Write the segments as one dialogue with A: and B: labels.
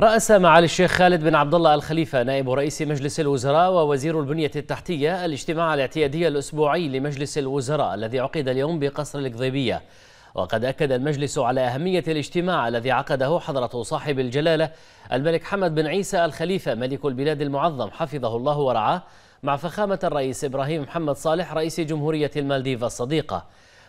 A: رأس معالي الشيخ خالد بن عبد الله الخليفة نائب رئيس مجلس الوزراء ووزير البنية التحتية الاجتماع الاعتيادي الأسبوعي لمجلس الوزراء الذي عقد اليوم بقصر القضيبية وقد أكد المجلس على أهمية الاجتماع الذي عقده حضرة صاحب الجلالة الملك حمد بن عيسى الخليفة ملك البلاد المعظم حفظه الله ورعاه مع فخامة الرئيس إبراهيم محمد صالح رئيس جمهورية المالديف الصديقة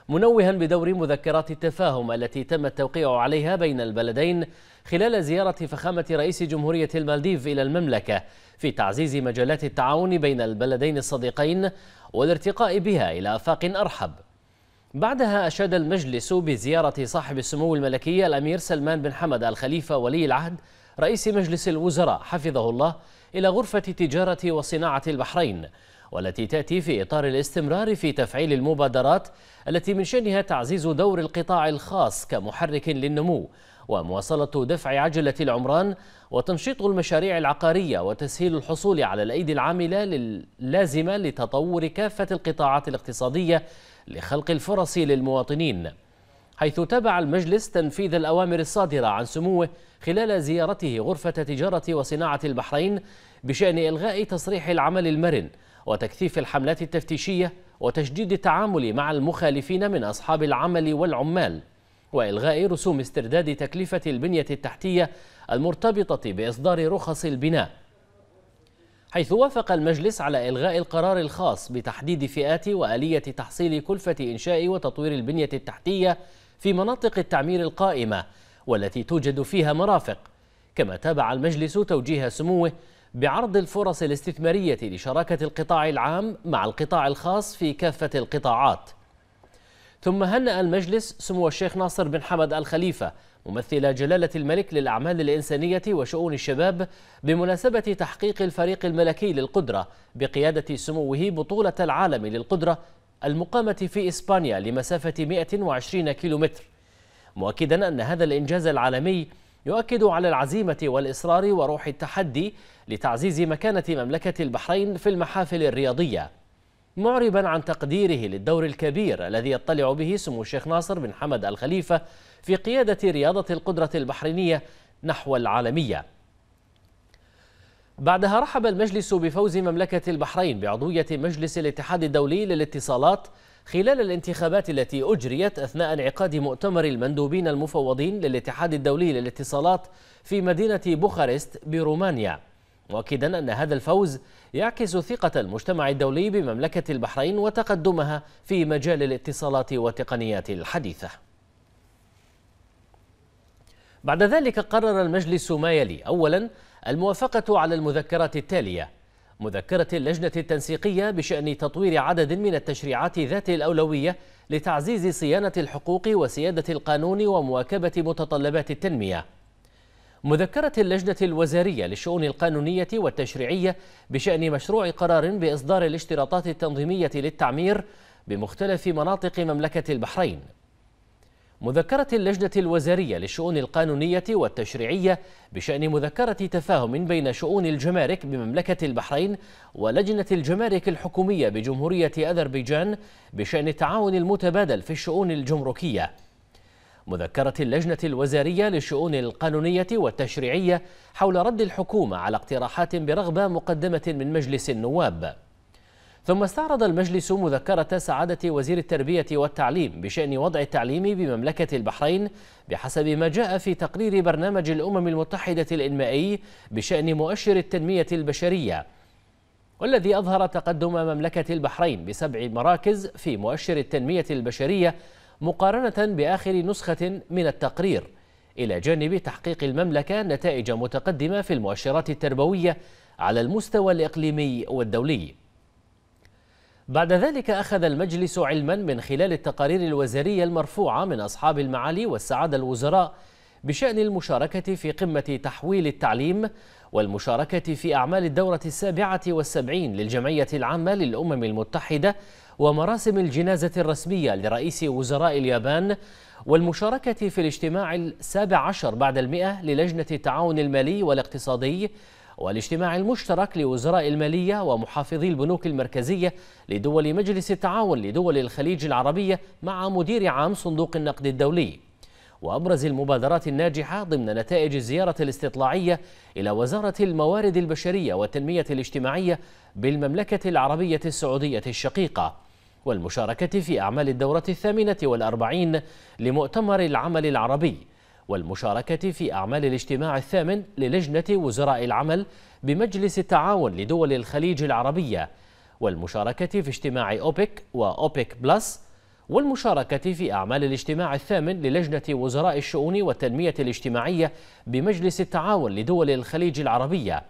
A: منوها بدور مذكرات التفاهم التي تم التوقيع عليها بين البلدين خلال زيارة فخامة رئيس جمهورية المالديف إلى المملكة في تعزيز مجالات التعاون بين البلدين الصديقين والارتقاء بها إلى آفاق أرحب بعدها أشاد المجلس بزيارة صاحب السمو الملكي الأمير سلمان بن حمد الخليفة ولي العهد رئيس مجلس الوزراء حفظه الله إلى غرفة تجارة وصناعة البحرين والتي تأتي في إطار الاستمرار في تفعيل المبادرات التي من شأنها تعزيز دور القطاع الخاص كمحرك للنمو ومواصلة دفع عجلة العمران وتنشيط المشاريع العقارية وتسهيل الحصول على الأيدي العاملة اللازمة لتطور كافة القطاعات الاقتصادية لخلق الفرص للمواطنين حيث تابع المجلس تنفيذ الأوامر الصادرة عن سموه خلال زيارته غرفة تجارة وصناعة البحرين بشأن إلغاء تصريح العمل المرن وتكثيف الحملات التفتيشية وتشديد التعامل مع المخالفين من أصحاب العمل والعمال وإلغاء رسوم استرداد تكلفة البنية التحتية المرتبطة بإصدار رخص البناء حيث وافق المجلس على إلغاء القرار الخاص بتحديد فئات وآلية تحصيل كلفة إنشاء وتطوير البنية التحتية في مناطق التعمير القائمة والتي توجد فيها مرافق كما تابع المجلس توجيه سموه بعرض الفرص الاستثمارية لشراكة القطاع العام مع القطاع الخاص في كافة القطاعات ثم هنأ المجلس سمو الشيخ ناصر بن حمد الخليفة ممثل جلالة الملك للأعمال الإنسانية وشؤون الشباب بمناسبة تحقيق الفريق الملكي للقدرة بقيادة سموه بطولة العالم للقدرة المقامة في إسبانيا لمسافة 120 كيلومتر مؤكدا أن هذا الإنجاز العالمي يؤكد على العزيمة والإصرار وروح التحدي لتعزيز مكانة مملكة البحرين في المحافل الرياضية معربا عن تقديره للدور الكبير الذي يطلع به سمو الشيخ ناصر بن حمد الخليفة في قيادة رياضة القدرة البحرينية نحو العالمية بعدها رحب المجلس بفوز مملكة البحرين بعضوية مجلس الاتحاد الدولي للاتصالات خلال الانتخابات التي أجريت أثناء انعقاد مؤتمر المندوبين المفوضين للاتحاد الدولي للاتصالات في مدينة بوخارست برومانيا مؤكدا أن هذا الفوز يعكس ثقة المجتمع الدولي بمملكة البحرين وتقدمها في مجال الاتصالات والتقنيات الحديثة بعد ذلك قرر المجلس ما يلي أولا الموافقة على المذكرات التالية مذكرة اللجنة التنسيقية بشأن تطوير عدد من التشريعات ذات الأولوية لتعزيز صيانة الحقوق وسيادة القانون ومواكبة متطلبات التنمية مذكرة اللجنة الوزارية للشؤون القانونية والتشريعية بشأن مشروع قرار بإصدار الاشتراطات التنظيمية للتعمير بمختلف مناطق مملكة البحرين مذكرة اللجنة الوزارية للشؤون القانونية والتشريعية بشأن مذكرة تفاهم بين شؤون الجمارك بمملكة البحرين ولجنة الجمارك الحكومية بجمهورية أذربيجان بشأن التعاون المتبادل في الشؤون الجمركية مذكرة اللجنة الوزارية للشؤون القانونية والتشريعية حول رد الحكومة على اقتراحات برغبة مقدمة من مجلس النواب ثم استعرض المجلس مذكرة سعادة وزير التربية والتعليم بشأن وضع التعليم بمملكة البحرين بحسب ما جاء في تقرير برنامج الأمم المتحدة الإنمائي بشأن مؤشر التنمية البشرية والذي أظهر تقدم مملكة البحرين بسبع مراكز في مؤشر التنمية البشرية مقارنة بآخر نسخة من التقرير إلى جانب تحقيق المملكة نتائج متقدمة في المؤشرات التربوية على المستوى الإقليمي والدولي بعد ذلك أخذ المجلس علما من خلال التقارير الوزارية المرفوعة من أصحاب المعالي والسعادة الوزراء بشأن المشاركة في قمة تحويل التعليم والمشاركة في أعمال الدورة السابعة والسبعين للجمعية العامة للأمم المتحدة ومراسم الجنازة الرسمية لرئيس وزراء اليابان والمشاركة في الاجتماع السابع عشر بعد المئة للجنة التعاون المالي والاقتصادي والاجتماع المشترك لوزراء المالية ومحافظي البنوك المركزية لدول مجلس التعاون لدول الخليج العربية مع مدير عام صندوق النقد الدولي وأبرز المبادرات الناجحة ضمن نتائج الزيارة الاستطلاعية إلى وزارة الموارد البشرية والتنمية الاجتماعية بالمملكة العربية السعودية الشقيقة والمشاركة في أعمال الدورة الثامنة والأربعين لمؤتمر العمل العربي والمشاركة في أعمال الاجتماع الثامن للجنة وزراء العمل بمجلس التعاون لدول الخليج العربية والمشاركة في اجتماع أوبك وأوبك بلس والمشاركة في أعمال الاجتماع الثامن للجنة وزراء الشؤون والتنمية الاجتماعية بمجلس التعاون لدول الخليج العربية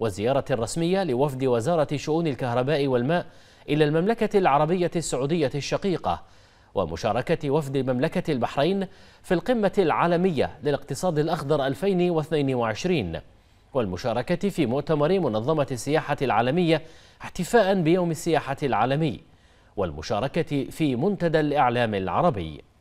A: والزيارة الرسمية لوفد وزارة شؤون الكهرباء والماء إلى المملكة العربية السعودية الشقيقة ومشاركة وفد مملكة البحرين في القمة العالمية للاقتصاد الأخضر 2022 والمشاركة في مؤتمر منظمة السياحة العالمية احتفاء بيوم السياحة العالمي والمشاركة في منتدى الإعلام العربي